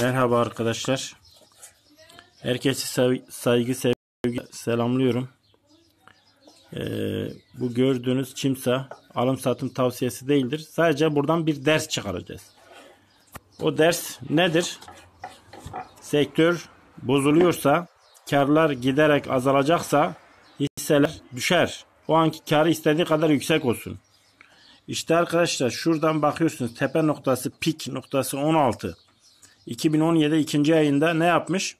Merhaba arkadaşlar. Herkesi saygı, sevgi selamlıyorum. Ee, bu gördüğünüz kimsa alım satım tavsiyesi değildir. Sadece buradan bir ders çıkaracağız. O ders nedir? Sektör bozuluyorsa, karlar giderek azalacaksa hisseler düşer. O anki karı istediği kadar yüksek olsun. İşte arkadaşlar şuradan bakıyorsunuz tepe noktası pik noktası 16. 2017 ikinci ayında ne yapmış?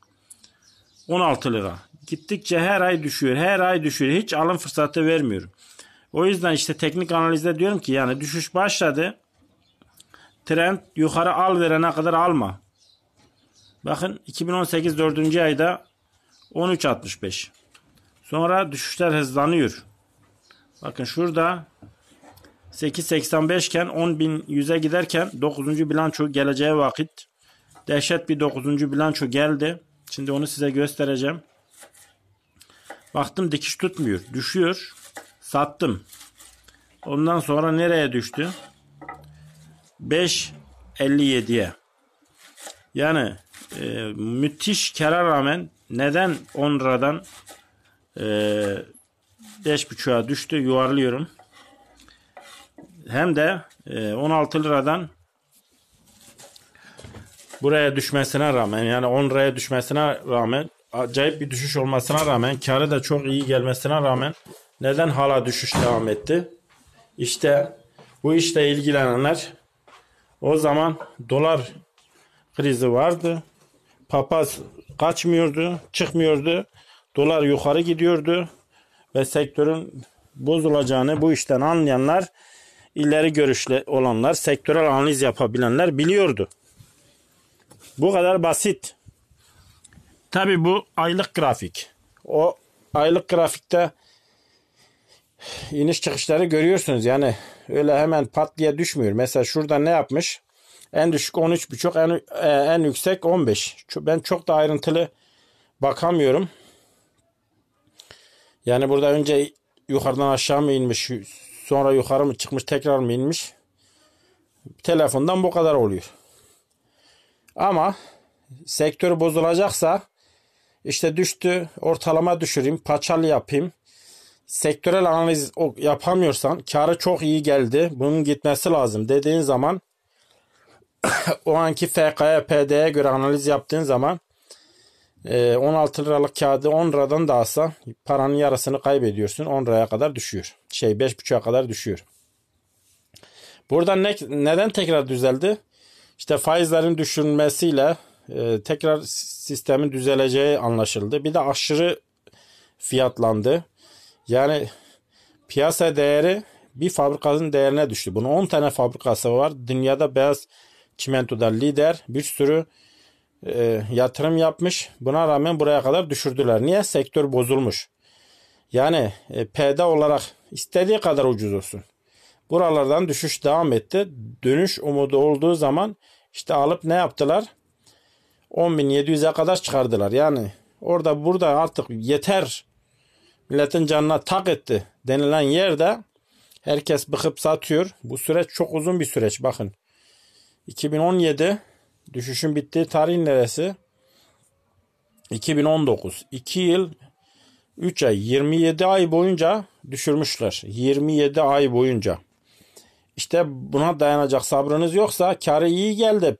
16 lira. Gittikçe her ay düşüyor. Her ay düşüyor. Hiç alım fırsatı vermiyorum. O yüzden işte teknik analizde diyorum ki yani düşüş başladı. Trend yukarı al verene kadar alma. Bakın 2018 dördüncü ayda 13.65. Sonra düşüşler hızlanıyor. Bakın şurada 8.85 iken 10.100'e giderken 9. bilanço geleceğe vakit Dehşet bir 9. bilanço geldi. Şimdi onu size göstereceğim. Baktım dikiş tutmuyor. Düşüyor. Sattım. Ondan sonra nereye düştü? 5.57'ye. Yani e, müthiş kara rağmen neden 10 liradan e, 5.5'a düştü yuvarlıyorum. Hem de e, 16 liradan buraya düşmesine rağmen yani 10 liraya düşmesine rağmen acayip bir düşüş olmasına rağmen karı da çok iyi gelmesine rağmen neden hala düşüş devam etti? İşte bu işte ilgilenenler o zaman dolar krizi vardı. Papaz kaçmıyordu, çıkmıyordu. Dolar yukarı gidiyordu ve sektörün bozulacağını bu işten anlayanlar, ileri görüşlü olanlar, sektörel analiz yapabilenler biliyordu. Bu kadar basit. Tabi bu aylık grafik. O aylık grafikte iniş çıkışları görüyorsunuz. Yani öyle hemen pat diye düşmüyor. Mesela şurada ne yapmış? En düşük buçuk, en, e, en yüksek 15. Ben çok da ayrıntılı bakamıyorum. Yani burada önce yukarıdan aşağı mı inmiş sonra yukarı mı çıkmış tekrar mı inmiş telefondan bu kadar oluyor. Ama sektör bozulacaksa işte düştü ortalama düşüreyim, paçal yapayım. Sektörel analiz yapamıyorsan karı çok iyi geldi. Bunun gitmesi lazım dediğin zaman o anki FK'ya PD'ye göre analiz yaptığın zaman 16 e, liralık kağıdı 10 liradan da alsa paranın yarısını kaybediyorsun. 10 liraya kadar düşüyor. Şey 5,5'a kadar düşüyor. Burada ne, neden tekrar düzeldi? İşte faizlerin düşürülmesiyle e, tekrar sistemin düzeleceği anlaşıldı. Bir de aşırı fiyatlandı. Yani piyasa değeri bir fabrikanın değerine düştü. Bunun 10 tane fabrikası var. Dünyada beyaz çimentoda lider bir sürü e, yatırım yapmış. Buna rağmen buraya kadar düşürdüler. Niye? Sektör bozulmuş. Yani e, PD olarak istediği kadar ucuz olsun. Buralardan düşüş devam etti. Dönüş umudu olduğu zaman işte alıp ne yaptılar? 10.700'e kadar çıkardılar. Yani orada burada artık yeter milletin canına tak etti denilen yerde herkes bıkıp satıyor. Bu süreç çok uzun bir süreç bakın. 2017 düşüşün bittiği tarih neresi? 2019. 2 yıl 3 ay 27 ay boyunca düşürmüşler. 27 ay boyunca. İşte buna dayanacak sabrınız yoksa karı iyi geldi.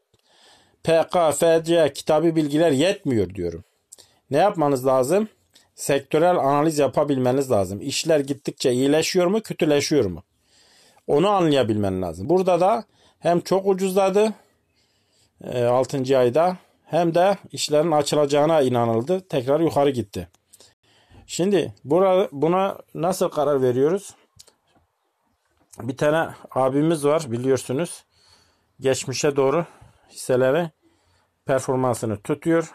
PK, FC, kitabı bilgiler yetmiyor diyorum. Ne yapmanız lazım? Sektörel analiz yapabilmeniz lazım. İşler gittikçe iyileşiyor mu, kötüleşiyor mu? Onu anlayabilmen lazım. Burada da hem çok ucuzladı 6. E, ayda hem de işlerin açılacağına inanıldı. Tekrar yukarı gitti. Şimdi buna nasıl karar veriyoruz? bir tane abimiz var biliyorsunuz. Geçmişe doğru hisseleri performansını tutuyor.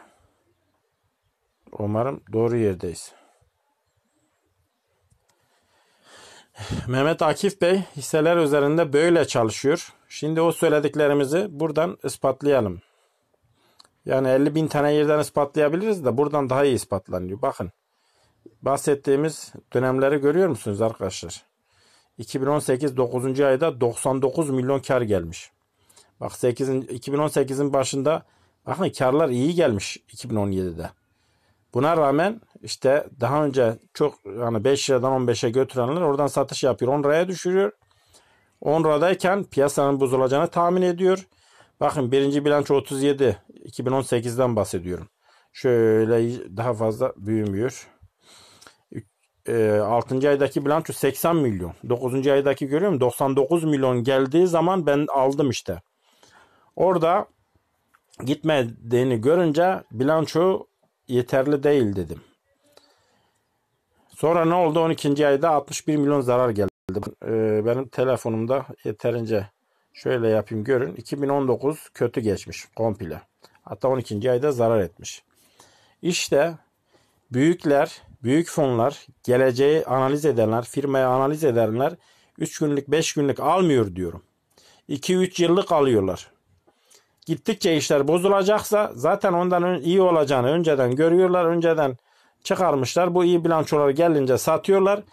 Umarım doğru yerdeyiz. Mehmet Akif Bey hisseler üzerinde böyle çalışıyor. Şimdi o söylediklerimizi buradan ispatlayalım. Yani 50 bin tane yerden ispatlayabiliriz de buradan daha iyi ispatlanıyor. Bakın bahsettiğimiz dönemleri görüyor musunuz arkadaşlar? 2018 9. ayda 99 milyon kar gelmiş. Bak 8'in 2018'in başında bakın karlar iyi gelmiş 2017'de. Buna rağmen işte daha önce çok yani 5 liradan 15'e götürenler oradan satış yapıyor. 10 liraya düşürüyor. 10 liradayken piyasanın bozulacağını tahmin ediyor. Bakın birinci bilanço 37 2018'den bahsediyorum. Şöyle daha fazla büyümüyor e, 6. aydaki bilanço 80 milyon. 9. aydaki görüyor musun? 99 milyon geldiği zaman ben aldım işte. Orada gitmediğini görünce bilanço yeterli değil dedim. Sonra ne oldu? 12. ayda 61 milyon zarar geldi. E, benim telefonumda yeterince şöyle yapayım görün. 2019 kötü geçmiş komple. Hatta 12. ayda zarar etmiş. İşte büyükler büyük fonlar, geleceği analiz edenler, firmayı analiz edenler 3 günlük 5 günlük almıyor diyorum. 2-3 yıllık alıyorlar. Gittikçe işler bozulacaksa zaten ondan iyi olacağını önceden görüyorlar. Önceden çıkarmışlar. Bu iyi bilançolar gelince satıyorlar.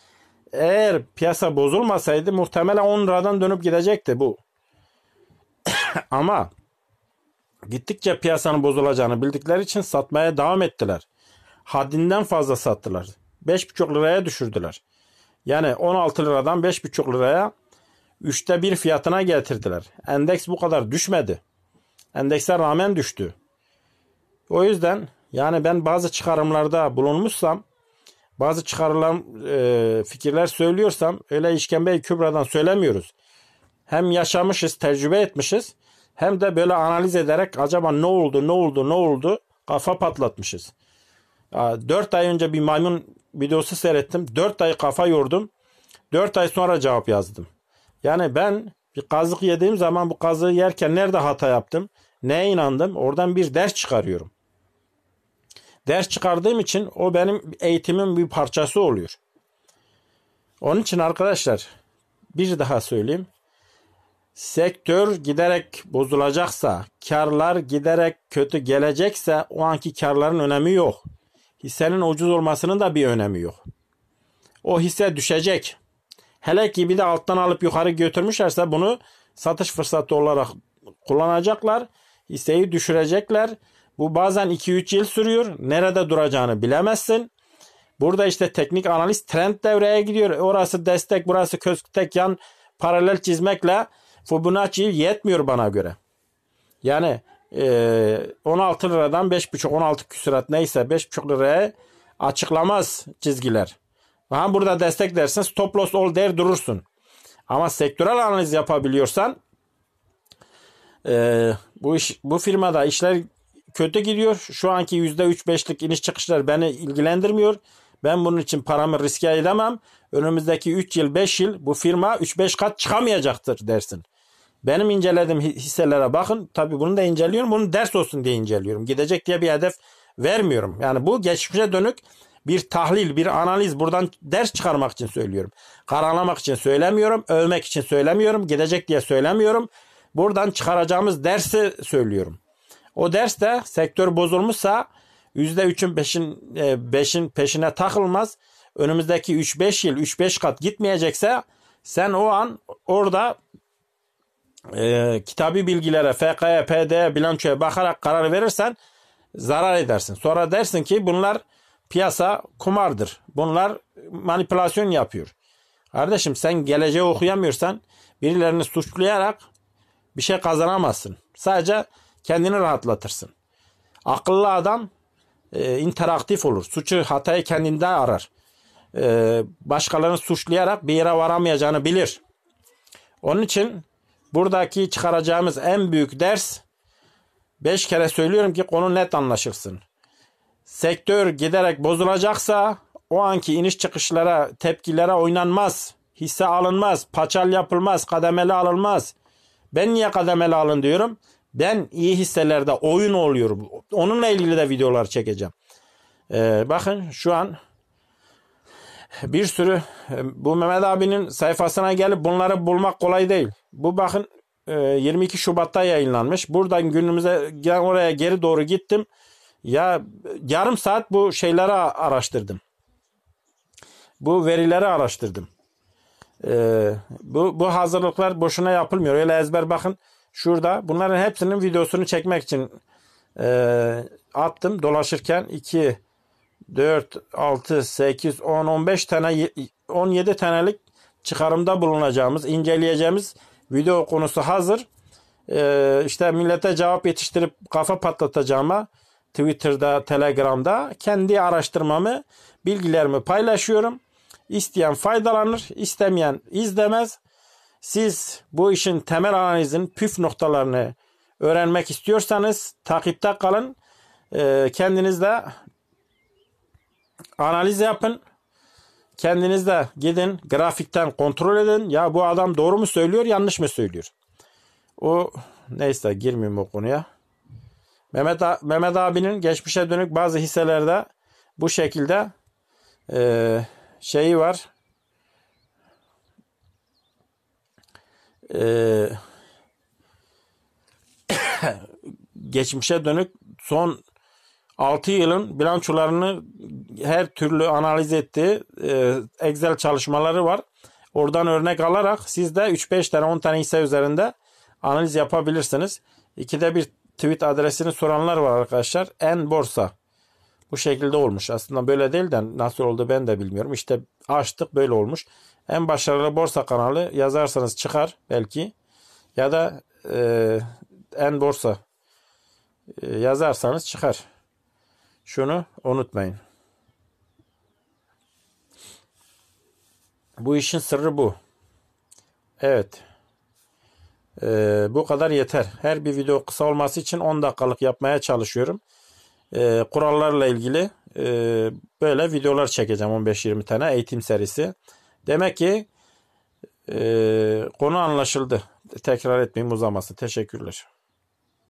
Eğer piyasa bozulmasaydı muhtemelen 10 liradan dönüp gidecekti bu. Ama gittikçe piyasanın bozulacağını bildikleri için satmaya devam ettiler haddinden fazla sattılar. 5,5 liraya düşürdüler. Yani 16 liradan 5,5 liraya üçte bir fiyatına getirdiler. Endeks bu kadar düşmedi. Endekse rağmen düştü. O yüzden yani ben bazı çıkarımlarda bulunmuşsam bazı çıkarılan e, fikirler söylüyorsam öyle işkembeyi kübradan söylemiyoruz. Hem yaşamışız, tecrübe etmişiz hem de böyle analiz ederek acaba ne oldu, ne oldu, ne oldu kafa patlatmışız. 4 ay önce bir maymun videosu seyrettim. 4 ay kafa yordum. 4 ay sonra cevap yazdım. Yani ben bir kazık yediğim zaman bu kazığı yerken nerede hata yaptım? Neye inandım? Oradan bir ders çıkarıyorum. Ders çıkardığım için o benim eğitimin bir parçası oluyor. Onun için arkadaşlar bir daha söyleyeyim. Sektör giderek bozulacaksa, karlar giderek kötü gelecekse o anki karların önemi yok. Hissenin ucuz olmasının da bir önemi yok. O hisse düşecek. Hele ki bir de alttan alıp yukarı götürmüşlerse bunu satış fırsatı olarak kullanacaklar. Hisseyi düşürecekler. Bu bazen 2-3 yıl sürüyor. Nerede duracağını bilemezsin. Burada işte teknik analiz trend devreye gidiyor. Orası destek, burası köstek yan paralel çizmekle Fibonacci yetmiyor bana göre. Yani 16 ee, liradan 5,5 16 küsurat neyse 5,5 liraya açıklamaz çizgiler. Ha burada destek dersin stop loss ol der durursun. Ama sektörel analiz yapabiliyorsan e, bu iş bu firmada işler kötü gidiyor. Şu anki %3-5'lik iniş çıkışlar beni ilgilendirmiyor. Ben bunun için paramı riske edemem. Önümüzdeki 3 yıl 5 yıl bu firma 3-5 kat çıkamayacaktır dersin. Benim incelediğim hisselere bakın. Tabii bunu da inceliyorum. Bunu ders olsun diye inceliyorum. Gidecek diye bir hedef vermiyorum. Yani bu geçmişe dönük bir tahlil, bir analiz buradan ders çıkarmak için söylüyorum. karanlamak için söylemiyorum, övmek için söylemiyorum, gidecek diye söylemiyorum. Buradan çıkaracağımız dersi söylüyorum. O ders de sektör bozulmuşsa %3'ün 5'in 5'in peşine takılmaz. Önümüzdeki 3-5 yıl 3-5 kat gitmeyecekse sen o an orada e, kitabi bilgilere, FK'ya, bilançoya bakarak karar verirsen zarar edersin. Sonra dersin ki bunlar piyasa kumardır. Bunlar manipülasyon yapıyor. Kardeşim sen geleceği okuyamıyorsan birilerini suçlayarak bir şey kazanamazsın. Sadece kendini rahatlatırsın. Akıllı adam e, interaktif olur. Suçu hatayı kendinde arar. E, başkalarını suçlayarak bir yere varamayacağını bilir. Onun için Buradaki çıkaracağımız en büyük ders beş kere söylüyorum ki konu net anlaşılsın. Sektör giderek bozulacaksa o anki iniş çıkışlara, tepkilere oynanmaz. Hisse alınmaz, paçal yapılmaz, kademeli alınmaz. Ben niye kademeli alın diyorum? Ben iyi hisselerde oyun oluyorum. Onunla ilgili de videolar çekeceğim. Ee, bakın şu an bir sürü e, bu Mehmet abinin sayfasına gelip bunları bulmak kolay değil. Bu bakın 22 e, Şubat'ta yayınlanmış. Buradan günümüze oraya geri doğru gittim. Ya yarım saat bu şeyleri araştırdım. Bu verileri araştırdım. E, bu, bu hazırlıklar boşuna yapılmıyor. Öyle ezber bakın şurada. Bunların hepsinin videosunu çekmek için e, attım. Dolaşırken 2, 4, 6, 8, 10, 15 tane 17 tanelik çıkarımda bulunacağımız, inceleyeceğimiz video konusu hazır. Ee, işte millete cevap yetiştirip kafa patlatacağıma Twitter'da, Telegram'da kendi araştırmamı, bilgilerimi paylaşıyorum. İsteyen faydalanır, istemeyen izlemez. Siz bu işin temel analizin püf noktalarını öğrenmek istiyorsanız takipte kalın. Ee, kendiniz de analiz yapın kendiniz de gidin grafikten kontrol edin. Ya bu adam doğru mu söylüyor yanlış mı söylüyor? O neyse girmeyeyim o konuya. Mehmet, Mehmet abinin geçmişe dönük bazı hisselerde bu şekilde e, şeyi var. E, geçmişe dönük son 6 yılın bilançolarını her türlü analiz ettiği e, Excel çalışmaları var. Oradan örnek alarak siz de 3-5 tane 10 tane hisse üzerinde analiz yapabilirsiniz. İkide bir tweet adresini soranlar var arkadaşlar. En borsa. Bu şekilde olmuş. Aslında böyle değil de nasıl oldu ben de bilmiyorum. İşte açtık böyle olmuş. En başarılı borsa kanalı yazarsanız çıkar belki. Ya da e, en borsa e, yazarsanız çıkar. Şunu unutmayın. Bu işin sırrı bu. Evet. Ee, bu kadar yeter. Her bir video kısa olması için 10 dakikalık yapmaya çalışıyorum. Ee, kurallarla ilgili e, böyle videolar çekeceğim 15-20 tane eğitim serisi. Demek ki e, konu anlaşıldı. Tekrar etmeyeyim uzaması. Teşekkürler.